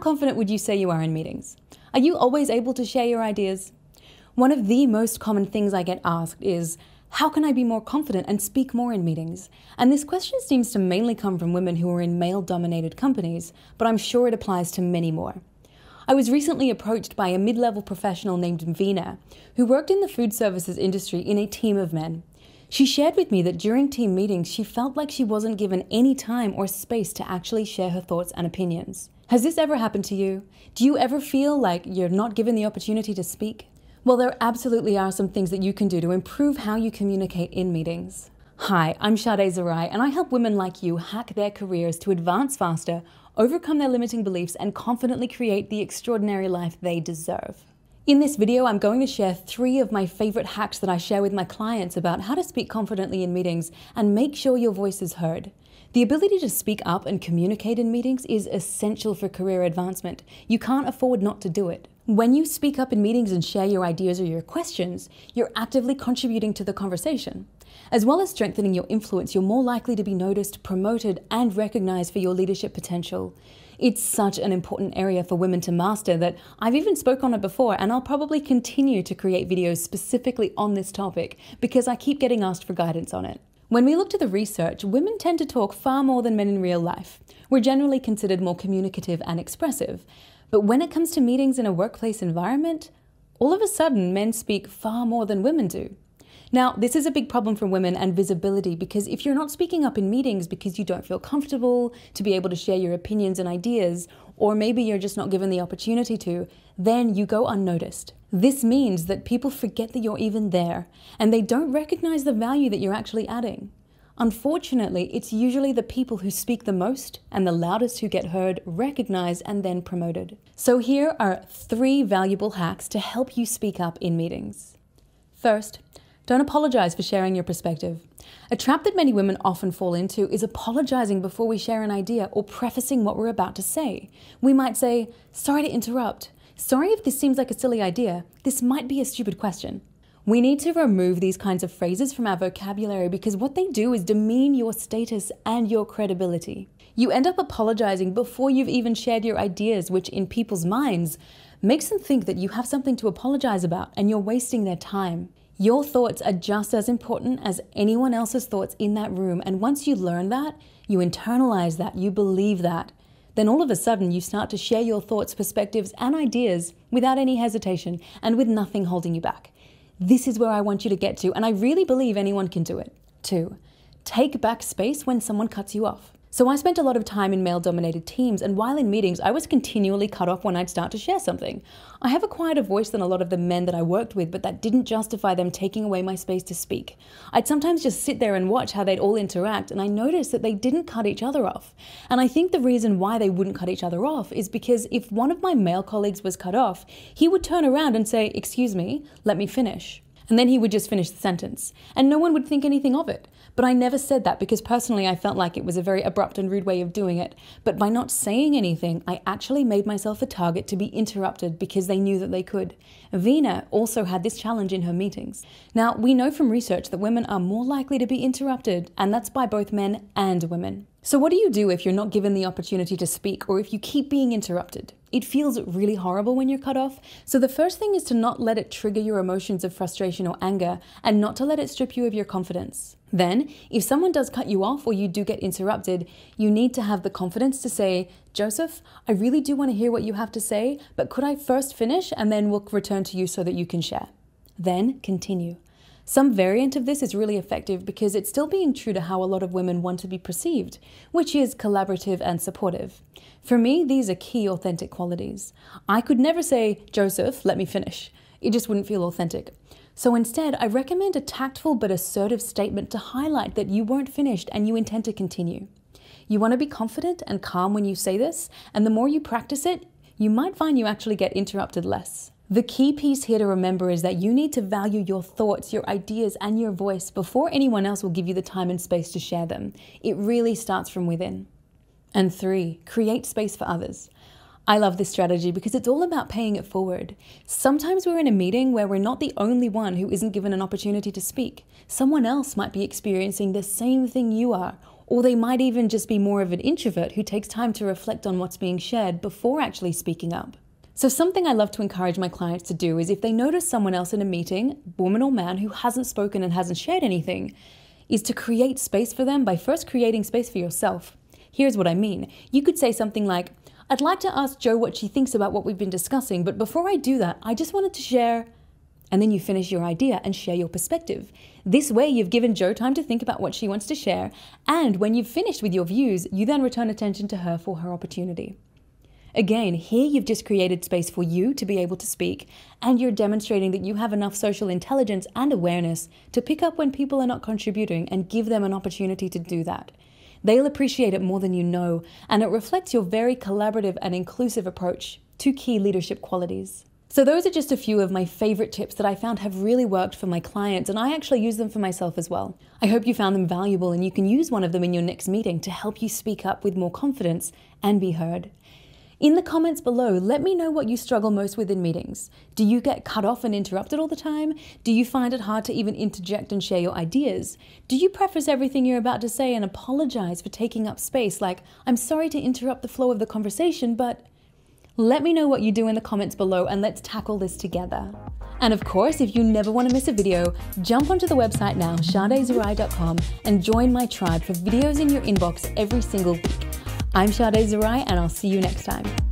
confident would you say you are in meetings? Are you always able to share your ideas? One of the most common things I get asked is, how can I be more confident and speak more in meetings? And this question seems to mainly come from women who are in male dominated companies, but I'm sure it applies to many more. I was recently approached by a mid level professional named Vina, who worked in the food services industry in a team of men. She shared with me that during team meetings, she felt like she wasn't given any time or space to actually share her thoughts and opinions. Has this ever happened to you? Do you ever feel like you're not given the opportunity to speak? Well, there absolutely are some things that you can do to improve how you communicate in meetings. Hi, I'm Sade Zarai, and I help women like you hack their careers to advance faster, overcome their limiting beliefs, and confidently create the extraordinary life they deserve. In this video, I'm going to share three of my favorite hacks that I share with my clients about how to speak confidently in meetings and make sure your voice is heard. The ability to speak up and communicate in meetings is essential for career advancement. You can't afford not to do it. When you speak up in meetings and share your ideas or your questions, you're actively contributing to the conversation. As well as strengthening your influence, you're more likely to be noticed, promoted, and recognized for your leadership potential. It's such an important area for women to master that I've even spoke on it before and I'll probably continue to create videos specifically on this topic because I keep getting asked for guidance on it. When we look to the research, women tend to talk far more than men in real life. We're generally considered more communicative and expressive. But when it comes to meetings in a workplace environment, all of a sudden men speak far more than women do. Now, this is a big problem for women and visibility because if you're not speaking up in meetings because you don't feel comfortable to be able to share your opinions and ideas, or maybe you're just not given the opportunity to, then you go unnoticed. This means that people forget that you're even there and they don't recognize the value that you're actually adding. Unfortunately, it's usually the people who speak the most and the loudest who get heard, recognized, and then promoted. So, here are three valuable hacks to help you speak up in meetings. First, don't apologise for sharing your perspective. A trap that many women often fall into is apologising before we share an idea or prefacing what we're about to say. We might say, Sorry to interrupt. Sorry if this seems like a silly idea. This might be a stupid question. We need to remove these kinds of phrases from our vocabulary because what they do is demean your status and your credibility. You end up apologizing before you've even shared your ideas, which in people's minds makes them think that you have something to apologize about and you're wasting their time. Your thoughts are just as important as anyone else's thoughts in that room. And once you learn that, you internalize that, you believe that, then all of a sudden you start to share your thoughts, perspectives, and ideas without any hesitation and with nothing holding you back. This is where I want you to get to, and I really believe anyone can do it. Two, take back space when someone cuts you off. So I spent a lot of time in male dominated teams, and while in meetings, I was continually cut off when I'd start to share something. I have a quieter voice than a lot of the men that I worked with, but that didn't justify them taking away my space to speak. I'd sometimes just sit there and watch how they'd all interact, and I noticed that they didn't cut each other off. And I think the reason why they wouldn't cut each other off is because if one of my male colleagues was cut off, he would turn around and say, Excuse me, let me finish. And then he would just finish the sentence, and no one would think anything of it. But I never said that because personally I felt like it was a very abrupt and rude way of doing it. But by not saying anything, I actually made myself a target to be interrupted because they knew that they could. Vina also had this challenge in her meetings. Now, we know from research that women are more likely to be interrupted, and that's by both men and women. So, what do you do if you're not given the opportunity to speak or if you keep being interrupted? It feels really horrible when you're cut off. So, the first thing is to not let it trigger your emotions of frustration or anger and not to let it strip you of your confidence. Then, if someone does cut you off or you do get interrupted, you need to have the confidence to say, Joseph, I really do want to hear what you have to say, but could I first finish and then we'll return to you so that you can share? Then continue. Some variant of this is really effective because it's still being true to how a lot of women want to be perceived, which is collaborative and supportive. For me, these are key authentic qualities. I could never say, Joseph, let me finish. It just wouldn't feel authentic. So instead, I recommend a tactful but assertive statement to highlight that you weren't finished and you intend to continue. You want to be confident and calm when you say this, and the more you practice it, you might find you actually get interrupted less. The key piece here to remember is that you need to value your thoughts, your ideas, and your voice before anyone else will give you the time and space to share them. It really starts from within. And three, create space for others. I love this strategy because it's all about paying it forward. Sometimes we're in a meeting where we're not the only one who isn't given an opportunity to speak. Someone else might be experiencing the same thing you are, or they might even just be more of an introvert who takes time to reflect on what's being shared before actually speaking up. So, something I love to encourage my clients to do is if they notice someone else in a meeting, woman or man, who hasn't spoken and hasn't shared anything, is to create space for them by first creating space for yourself. Here's what I mean you could say something like, I'd like to ask Joe what she thinks about what we've been discussing, but before I do that, I just wanted to share. And then you finish your idea and share your perspective. This way, you've given Joe time to think about what she wants to share, and when you've finished with your views, you then return attention to her for her opportunity. Again, here you've just created space for you to be able to speak, and you're demonstrating that you have enough social intelligence and awareness to pick up when people are not contributing and give them an opportunity to do that. They'll appreciate it more than you know, and it reflects your very collaborative and inclusive approach, two key leadership qualities. So, those are just a few of my favorite tips that I found have really worked for my clients, and I actually use them for myself as well. I hope you found them valuable and you can use one of them in your next meeting to help you speak up with more confidence and be heard. In the comments below, let me know what you struggle most with in meetings. Do you get cut off and interrupted all the time? Do you find it hard to even interject and share your ideas? Do you preface everything you're about to say and apologize for taking up space, like, I'm sorry to interrupt the flow of the conversation, but. Let me know what you do in the comments below and let's tackle this together. And of course, if you never want to miss a video, jump onto the website now, sadezurai.com, and join my tribe for videos in your inbox every single week. I'm Sade Zarai, and I'll see you next time.